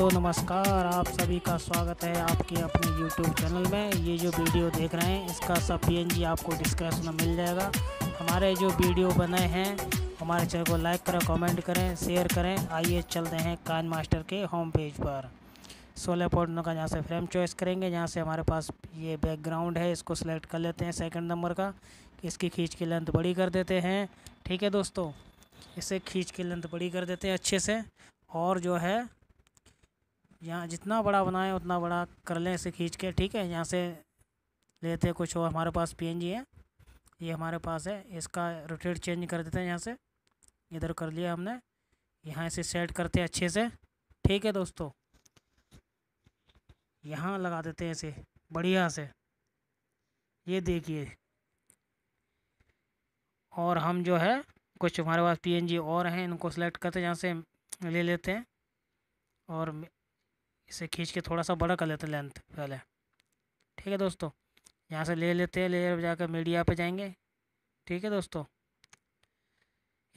तो नमस्कार आप सभी का स्वागत है आपके अपने YouTube चैनल में ये जो वीडियो देख रहे हैं इसका सब पी आपको डिस्क्रिप्शन में मिल जाएगा हमारे जो वीडियो बनाए हैं हमारे चैनल को लाइक करें कमेंट करें शेयर करें आइए चलते हैं कान मास्टर के होम पेज पर सोलह पॉइंट का यहाँ से फ्रेम चॉइस करेंगे यहाँ से हमारे पास ये बैकग्राउंड है इसको सेलेक्ट कर लेते हैं सेकेंड नंबर का इसकी खींच की लेंथ बड़ी कर देते हैं ठीक है दोस्तों इसे खींच की लेंथ बड़ी कर देते हैं अच्छे से और जो है यहाँ जितना बड़ा बनाएं उतना बड़ा कर लें इसे खींच के ठीक है यहाँ से लेते हैं कुछ और हमारे पास पीएनजी है ये हमारे पास है इसका रोटेट चेंज कर देते हैं यहाँ से इधर कर लिया हमने यहाँ इसे सेट करते हैं अच्छे से ठीक है दोस्तों यहाँ लगा देते हैं इसे बढ़िया से ये देखिए और हम जो है कुछ हमारे पास पीएनजी और हैं इनको सेलेक्ट करते हैं यहाँ से ले लेते हैं और इसे खींच के थोड़ा सा बड़ा कर लेते हैं लेंथ पहले ठीक है दोस्तों यहाँ से ले लेते हैं लेयर जाकर मीडिया पे जाएंगे ठीक है दोस्तों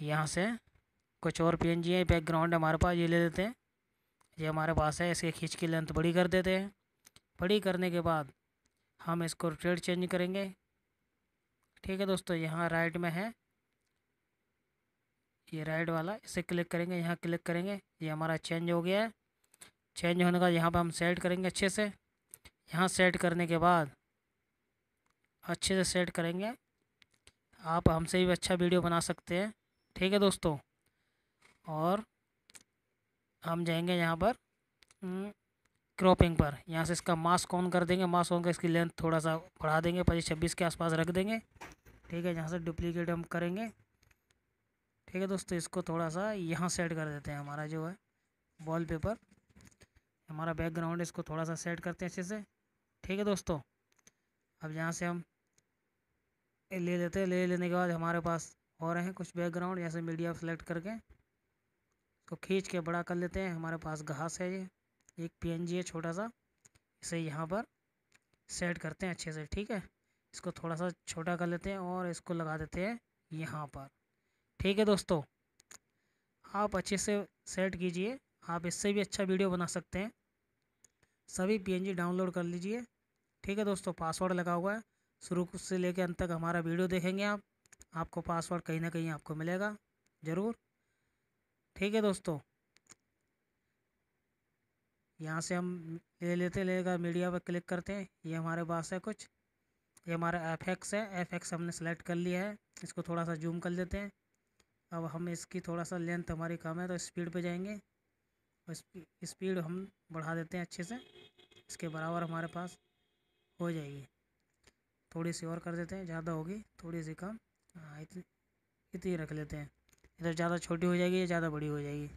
यहाँ से कुछ और पी एन जी है बैकग्राउंड हमारे पास ये ले लेते हैं ये हमारे पास है इसे खींच के लेंथ बड़ी कर देते हैं बड़ी करने के बाद हम इसको रोटेट चेंज करेंगे ठीक है दोस्तों यहाँ राइट में है ये राइट वाला इसे क्लिक करेंगे यहाँ क्लिक करेंगे ये हमारा चेंज हो गया है चेंज होने का यहाँ पर हम सेट करेंगे अच्छे से यहाँ सेट करने के बाद अच्छे से सेट करेंगे आप हमसे भी अच्छा वीडियो बना सकते हैं ठीक है दोस्तों और हम जाएंगे यहाँ पर क्रॉपिंग हम्म, पर यहाँ से इसका मास्क ऑन कर देंगे मास्क ऑन कर इसकी लेंथ थोड़ा सा बढ़ा देंगे पच्चीस छब्बीस के आसपास रख देंगे ठीक है यहाँ से डुप्लीकेट हम करेंगे ठीक है दोस्तों इसको थोड़ा सा यहाँ सेट कर देते हैं हमारा जो है पेपर हमारा बैकग्राउंड इसको थोड़ा सा सेट करते हैं अच्छे से ठीक है दोस्तों अब यहाँ से हम ले लेते हैं ले लेने के बाद हमारे पास हो रहे हैं कुछ बैकग्राउंड से मीडिया सेलेक्ट करके इसको खींच के बड़ा कर लेते हैं हमारे पास घास है ये एक पी है छोटा सा इसे यहाँ पर सेट करते हैं अच्छे से ठीक है इसको थोड़ा सा छोटा कर लेते हैं और इसको लगा देते हैं यहाँ पर ठीक है दोस्तों आप अच्छे से सेट कीजिए आप इससे भी अच्छा वीडियो बना सकते हैं सभी पी डाउनलोड कर लीजिए ठीक है दोस्तों पासवर्ड लगा हुआ है शुरू से लेकर अंत तक हमारा वीडियो देखेंगे आप आपको पासवर्ड कहीं ना कहीं आपको मिलेगा ज़रूर ठीक है दोस्तों यहाँ से हम ले लेते लेगा मीडिया पर क्लिक करते हैं ये हमारे पास है कुछ ये हमारा एफ एक्स है एफ एक्स हमने सेलेक्ट कर लिया है इसको थोड़ा सा जूम कर लेते हैं अब हम इसकी थोड़ा सा लेंथ हमारी कम है तो स्पीड पे जाएंगे स्पीड हम बढ़ा देते हैं अच्छे से इसके बराबर हमारे पास हो जाएगी थोड़ी सी और कर देते हैं ज़्यादा होगी थोड़ी सी कम हाँ इतनी इतनी रख लेते हैं इधर ज़्यादा छोटी हो जाएगी या ज़्यादा बड़ी हो जाएगी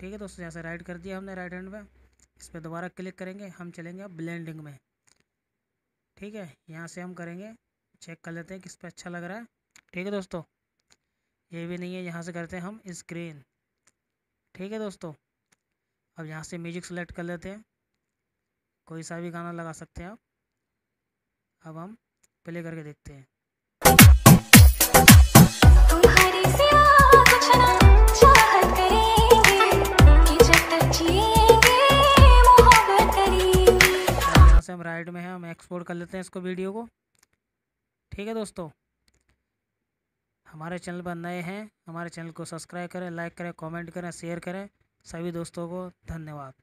ठीक है दोस्तों जैसे राइट कर दिया हमने राइट हैंड पे इस पर दोबारा क्लिक करेंगे हम चलेंगे अब ब्लेंडिंग में ठीक है यहाँ से हम करेंगे चेक कर लेते हैं किस पर अच्छा लग रहा है ठीक है दोस्तों ये भी नहीं है यहाँ से करते हैं हम स्क्रीन ठीक है दोस्तों अब यहाँ से म्यूजिक सेलेक्ट कर लेते हैं कोई सा भी गाना लगा सकते हैं आप अब हम प्ले करके देखते हैं यहाँ से हम राइट में हैं हम एक्सपोर्ट कर लेते हैं इसको वीडियो को ठीक है दोस्तों हमारे चैनल पर नए हैं हमारे चैनल को सब्सक्राइब करें लाइक करें कमेंट करें शेयर करें सभी दोस्तों को धन्यवाद